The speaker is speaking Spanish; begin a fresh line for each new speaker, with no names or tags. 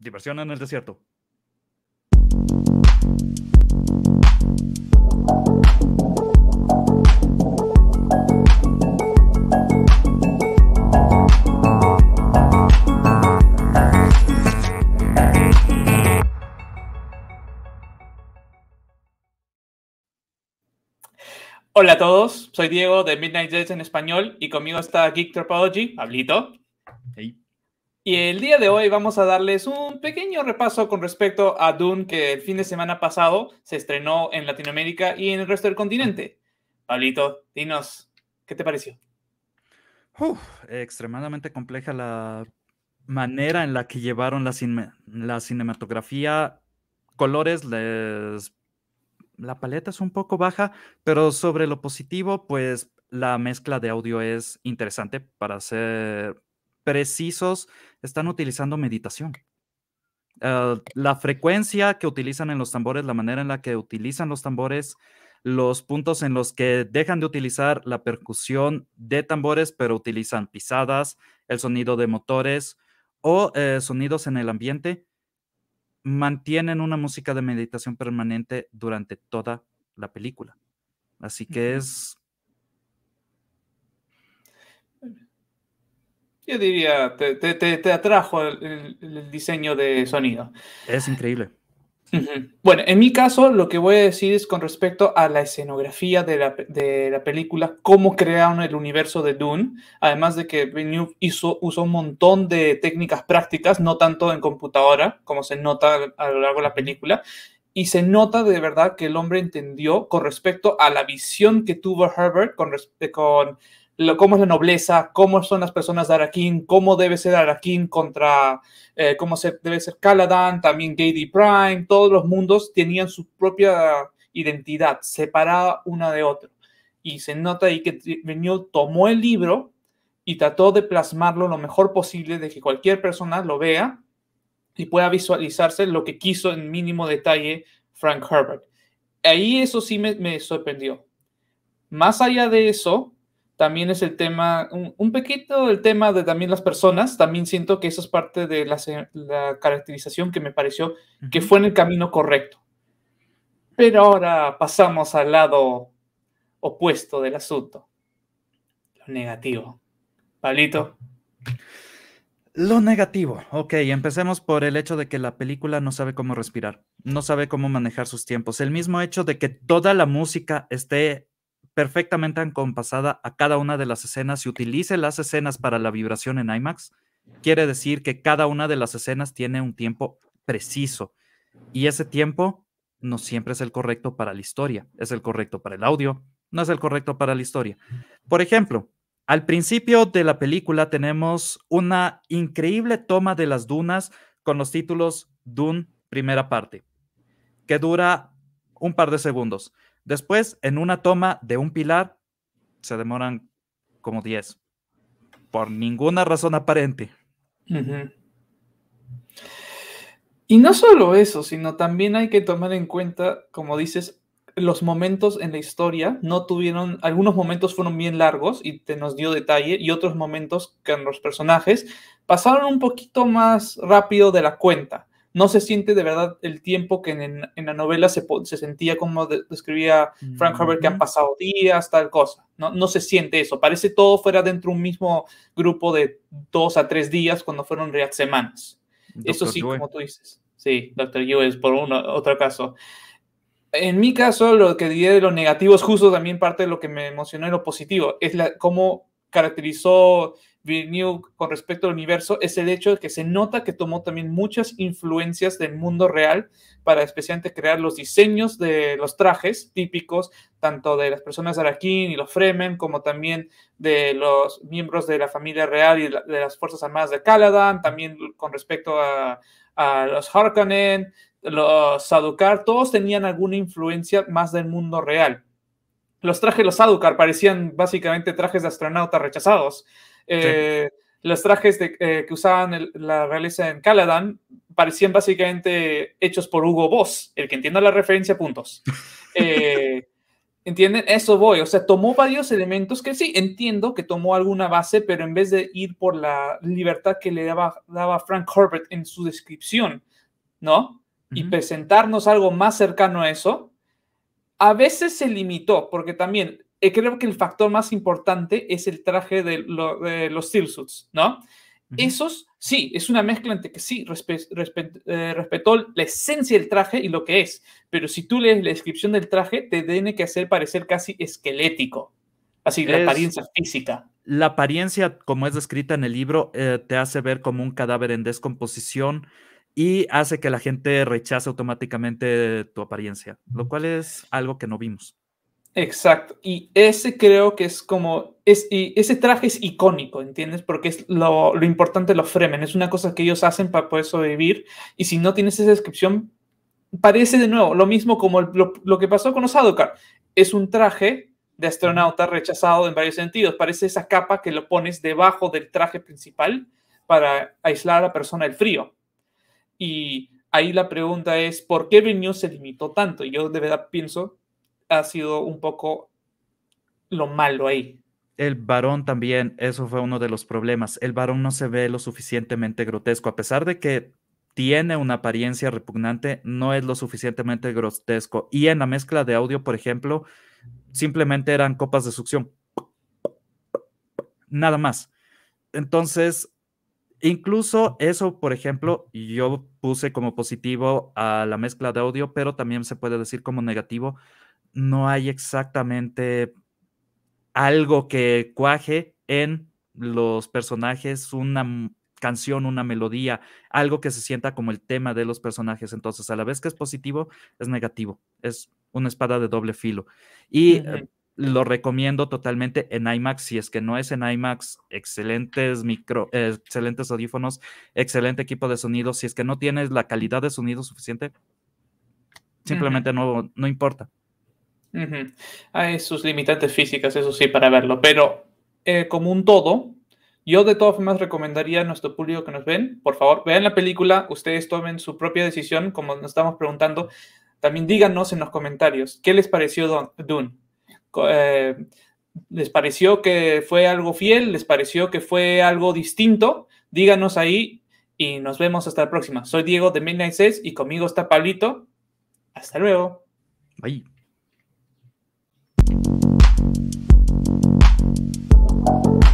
Diversión en el desierto.
Hola a todos, soy Diego de Midnight Jets en español y conmigo está Geek Tropology, Pablito. Y el día de hoy vamos a darles un pequeño repaso con respecto a Dune que el fin de semana pasado se estrenó en Latinoamérica y en el resto del continente. Pablito, dinos, ¿qué te pareció?
extremadamente compleja la manera en la que llevaron la, la cinematografía, colores, la paleta es un poco baja, pero sobre lo positivo, pues la mezcla de audio es interesante para hacer precisos están utilizando meditación. Ah, la frecuencia que utilizan en los tambores, la manera en la que utilizan los tambores, los puntos en los que dejan de utilizar la percusión de tambores, pero utilizan pisadas, el sonido de motores o eh, sonidos en el ambiente, mantienen una música de meditación permanente durante toda la película. Así que es
yo diría, te, atrajo el, diseño de sonido.
Es increíble.
Bueno, en mi caso, lo que voy a decir es con respecto a la escenografía de la, película, cómo crearon el universo de Dune, además de que Villeneuve hizo, usó un montón de técnicas prácticas, no tanto en computadora, como se nota a lo largo de la película, y se nota de verdad que el hombre entendió con respecto a la visión que tuvo Herbert con, eh, con cómo es la nobleza, cómo son las personas de Arakin, cómo debe ser Arakin contra, eh, cómo se, debe ser Caladan, también Gady Prime, todos los mundos tenían su propia identidad, separada una de otra. Y se nota ahí que venió, tomó el libro y trató de plasmarlo lo mejor posible, de que cualquier persona lo vea y pueda visualizarse lo que quiso en mínimo detalle Frank Herbert. Ahí eso sí me, me sorprendió. Más allá de eso, también es el tema, un, poquito el tema de también las personas. También siento que eso es parte de la, la caracterización que me pareció que fue en el camino correcto. Pero ahora pasamos al lado opuesto del asunto. Lo negativo. palito
Lo negativo. Ok, empecemos por el hecho de que la película no sabe cómo respirar, no sabe cómo manejar sus tiempos. El mismo hecho de que toda la música esté perfectamente acompasada a cada una de las escenas y utilice las escenas para la vibración en IMAX, quiere decir que cada una de las escenas tiene un tiempo preciso. Y ese tiempo no siempre es el correcto para la historia, es el correcto para el audio, no es el correcto para la historia. Por ejemplo, al principio de la película tenemos una increíble toma de las dunas con los títulos Dune, primera parte, que dura un par de segundos. Después, en una toma de un pilar, se demoran como 10. Por ninguna razón aparente.
Y no solo eso, sino también hay que tomar en cuenta, como dices, los momentos en la historia no tuvieron, algunos momentos fueron bien largos y te nos dio detalle, y otros momentos que los personajes pasaron un poquito más rápido de la cuenta no se siente de verdad el tiempo que en, la novela se, sentía como describía Frank Herbert, que han pasado días, tal cosa. No, no se siente eso. Parece todo fuera dentro de un mismo grupo de dos a tres días cuando fueron real semanas. eso sí, como tú dices. Sí, doctor Hughes por otro caso. En mi caso, lo que diría de lo negativo es justo también parte de lo que me emocionó y lo positivo. Es la, cómo caracterizó con respecto al universo es el hecho de que se nota que tomó también muchas influencias del mundo real para especialmente crear los diseños de los trajes típicos, tanto de las personas Arakin y los Fremen, como también de los miembros de la familia real y de las Fuerzas Armadas de Caladan, también con respecto a, a los Harkonnen, los Sadukar, todos tenían alguna influencia más del mundo real. Los trajes, los Sadukar, parecían básicamente trajes de astronautas rechazados. Eh, los trajes eh, que usaban la realeza en Caladan parecían básicamente hechos por Hugo Boss. El que entienda la referencia, puntos. Eh, ¿Entienden? Eso voy. O sea, tomó varios elementos que sí, entiendo que tomó alguna base, pero en vez de ir por la libertad que le daba, Frank Herbert en su descripción, ¿no? Y presentarnos algo más cercano a eso, a veces se limitó, porque también eh, creo que el factor más importante es el traje de, los de los ¿no? Esos, sí, es una mezcla entre que sí, eh, respetó la esencia del traje y lo que es, pero si tú lees la descripción del traje, te tiene que hacer parecer casi esquelético, así, la apariencia
física. La apariencia, como es descrita en el libro, eh, te hace ver como un cadáver en descomposición y hace que la gente rechace automáticamente tu apariencia, lo cual es algo que no vimos. Exacto. Y ese creo que es como,
es, ese traje es icónico, ¿entiendes? Porque es lo, importante de los Fremen, es una cosa que ellos hacen para poder sobrevivir. Y si no tienes esa descripción, parece de nuevo lo mismo como lo, que pasó con los Es un traje de astronauta rechazado en varios sentidos. Parece esa capa que lo pones debajo del traje principal para aislar a la persona del frío. Y ahí la pregunta es, ¿por qué venio se limitó tanto? Y yo de verdad pienso ha sido un poco lo malo ahí.
El varón también, eso fue uno de los problemas. El varón no se ve lo suficientemente grotesco, a pesar de que tiene una apariencia repugnante, no es lo suficientemente grotesco. Y en la mezcla de audio, por ejemplo, simplemente eran copas de succión. Nada más. Entonces, incluso eso, por ejemplo, yo puse como positivo a la mezcla de audio, pero también se puede decir como negativo no hay exactamente algo que cuaje en los personajes, una canción, una melodía, algo que se sienta como el tema de los personajes. Entonces, a la vez que es positivo, es negativo. Es una espada de doble filo. Y eh, lo recomiendo totalmente en IMAX. Si es que no es en IMAX, excelentes micro, excelentes audífonos, excelente equipo de sonido. Si es que no tienes la calidad de sonido suficiente, simplemente no importa.
Hay sus limitantes físicas, eso sí, para verlo, pero eh, como un todo, yo de todas formas recomendaría a nuestro público que nos ven, por favor, vean la película, ustedes tomen su propia decisión, como nos estamos preguntando, también díganos en los comentarios qué les pareció Dune. Eh, ¿Les pareció que fue algo fiel? ¿Les pareció que fue algo distinto? Díganos ahí y nos vemos hasta la próxima. Soy Diego de Midnight Says y conmigo está Pablito. Hasta luego. Bye.
Thank you.